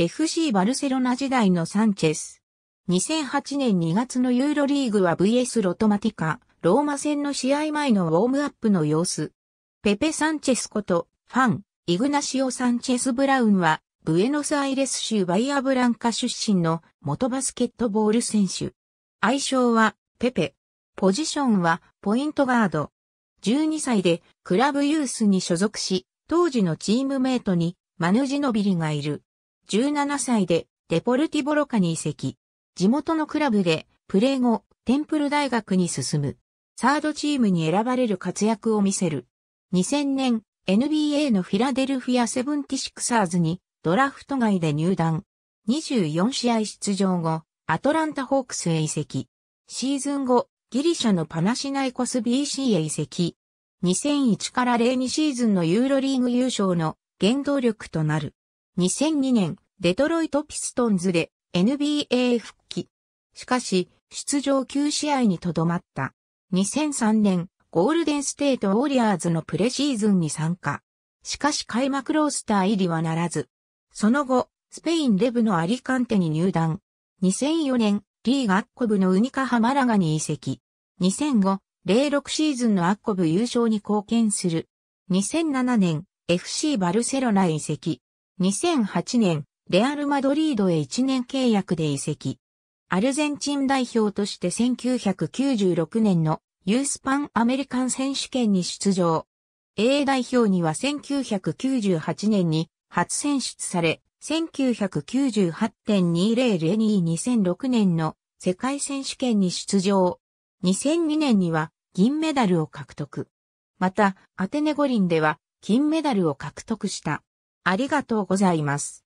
FC バルセロナ時代のサンチェス。2008年2月のユーロリーグは VS ロトマティカ、ローマ戦の試合前のウォームアップの様子。ペペ・サンチェスこと、ファン、イグナシオ・サンチェス・ブラウンは、ブエノスアイレス州バイアブランカ出身の元バスケットボール選手。愛称は、ペペ。ポジションは、ポイントガード。12歳で、クラブユースに所属し、当時のチームメイトに、マヌジノビリがいる。17歳でデポルティボロカに移籍。地元のクラブでプレー後、テンプル大学に進む。サードチームに選ばれる活躍を見せる。2000年、NBA のフィラデルフィアセブンティシクサーズにドラフト外で入団。24試合出場後、アトランタホークスへ移籍。シーズン後、ギリシャのパナシナイコス BC へ移籍。2001から02シーズンのユーロリーグ優勝の原動力となる。2002年、デトロイトピストンズで NBA 復帰。しかし、出場9試合にとどまった。2003年、ゴールデンステートウォリアーズのプレシーズンに参加。しかし開幕ロースター入りはならず。その後、スペインレブのアリカンテに入団。2004年、リーガアッコブのウニカハマラガに移籍。2005、06シーズンのアッコブ優勝に貢献する。2007年、FC バルセロナ移籍。2008年、レアル・マドリードへ1年契約で移籍。アルゼンチン代表として1996年のユースパンアメリカン選手権に出場。A 代表には1998年に初選出され、1998.20レニー2006年の世界選手権に出場。2002年には銀メダルを獲得。また、アテネ五輪では金メダルを獲得した。ありがとうございます。